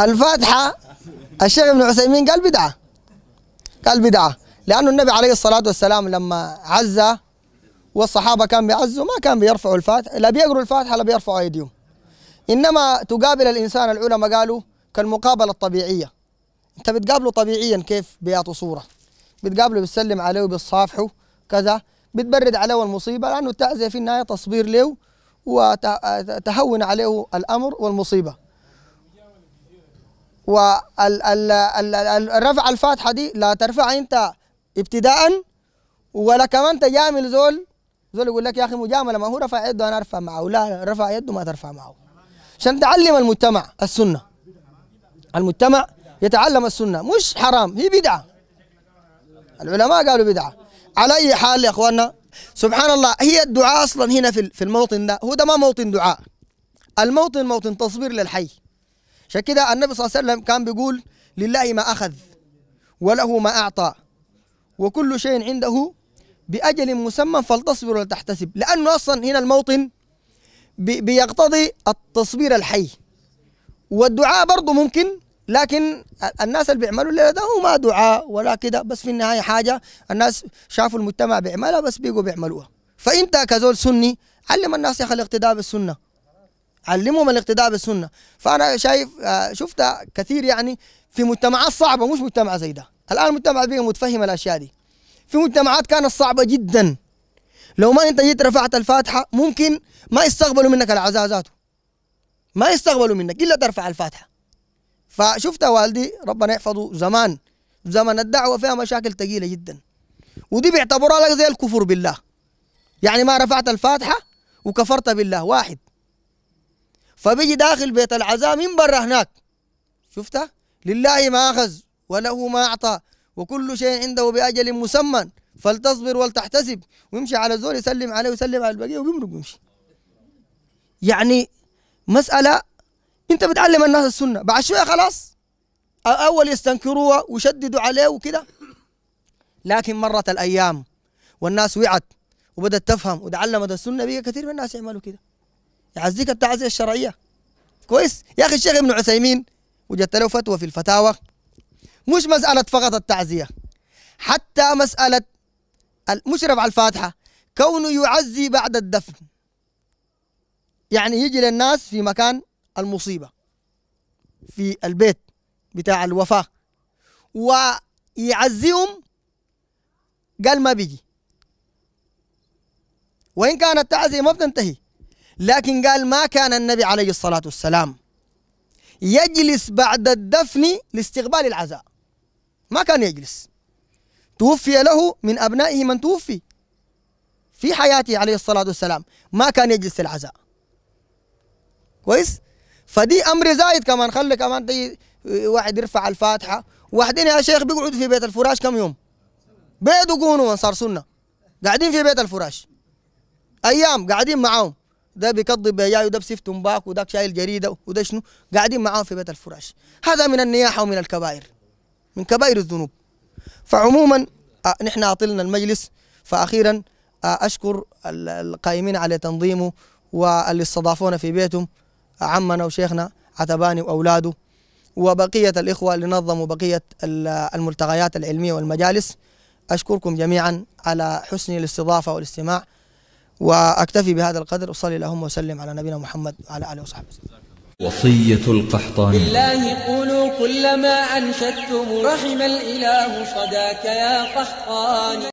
الفاتحة الشيخ ابن عثيمين قال بدعة قال بدعة لأنه النبي عليه الصلاة والسلام لما عزى والصحابة كان بيعزوا ما كان بيرفعوا الفاتحة لا بيقروا الفاتحة لا بيرفعوا أيديهم إنما تقابل الإنسان العلماء قالوا كالمقابلة الطبيعية أنت بتقابله طبيعيا كيف بيعطوا صورة بتقابله بتسلم عليه وبتصافحه كذا بتبرد عليه المصيبة لأنه التعزية في النهاية تصبير له وتهون عليه الأمر والمصيبة والرفع الفاتحة دي لا ترفع أنت ابتداء ولا كمان تجامل زول زول يقول لك يا أخي مجاملة ما هو رفع يده أنا أرفع معه لا رفع يده ما ترفع معه عشان تعلم المجتمع السنة المجتمع يتعلم السنة مش حرام هي بدعة العلماء قالوا بدعة على أي حال يا أخواننا سبحان الله هي الدعاء أصلا هنا في الموطن ده هو ده ما موطن دعاء الموطن موطن تصبير للحي عشان كده النبي صلى الله عليه وسلم كان بيقول لله ما أخذ وله ما أعطى وكل شيء عنده بأجل مسمى فلتصبر ولتحتسب لأنه أصلا هنا الموطن بيقتضي التصبير الحي والدعاء برضه ممكن لكن الناس اللي بيعملوا الليله ده هو ما دعاء ولا كده بس في النهايه حاجه الناس شافوا المجتمع بيعملها بس بيجوا بيعملوها فانت كزول سني علم الناس يا اخي الاقتداء بالسنه علمهم الاقتداء بالسنه فانا شايف آه، شفتها كثير يعني في مجتمعات صعبه مش مجتمع زي ده الان المجتمع بقى متفهم الاشياء دي في مجتمعات كانت صعبه جدا لو ما انت جيت رفعت الفاتحه ممكن ما يستقبلوا منك العزازات ما يستقبلوا منك الا ترفع الفاتحه فشفت والدي ربنا يحفظه زمان زمن الدعوه فيها مشاكل ثقيله جدا ودي بيعتبروها لك زي الكفر بالله يعني ما رفعت الفاتحه وكفرت بالله واحد فبيجي داخل بيت العزاء من برا هناك شفتها لله ما أخذ وله ما أعطى وكل شيء عنده بأجل مسمى فلتصبر ولتحتسب ويمشي على زول يسلم عليه ويسلم على البقية وبيمرق ويمشي يعني مسألة أنت بتعلم الناس السنة بعد شوية خلاص أول يستنكروها ويشددوا عليه وكده لكن مرت الأيام والناس وعت وبدت تفهم وتعلمت السنة بيها كثير من الناس يعملوا كده يعزيك التعزيه الشرعيه كويس يا اخي الشيخ ابن عثيمين وجدت له فتوى في الفتاوى مش مساله فقط التعزيه حتى مساله المشرف على الفاتحه كونه يعزي بعد الدفن يعني يجي للناس في مكان المصيبه في البيت بتاع الوفاه ويعزيهم قال ما بيجي وإن كانت التعزية ما بتنتهي لكن قال ما كان النبي عليه الصلاة والسلام يجلس بعد الدفن لاستقبال العزاء ما كان يجلس توفي له من أبنائه من توفي في حياته عليه الصلاة والسلام ما كان يجلس العزاء كويس فدي أمر زايد كمان خلي كمان دي واحد يرفع الفاتحة واحدين يا شيخ بيقعدوا في بيت الفراش كم يوم بيدقونوا وانصار سنة قاعدين في بيت الفراش أيام قاعدين معاهم ده بيقضي بياي وده بسيف تنباك وده شايل جريده وده شنو قاعدين معاهم في بيت الفراش هذا من النياحه ومن الكبائر من كبائر الذنوب فعموما آه، نحن عطلنا المجلس فاخيرا آه، اشكر القائمين على تنظيمه واللي استضافونا في بيتهم آه، عمنا وشيخنا عتباني واولاده وبقيه الاخوه اللي نظموا بقيه الملتقيات العلميه والمجالس اشكركم جميعا على حسن الاستضافه والاستماع وأكتفي بهذا القدر وصلي اللهم وسلم على نبينا محمد وعلى آله وصحبه وسلم وصية القحطاني بالله قولوا كلما أنشدتم رحم الإله صداك يا قحطاني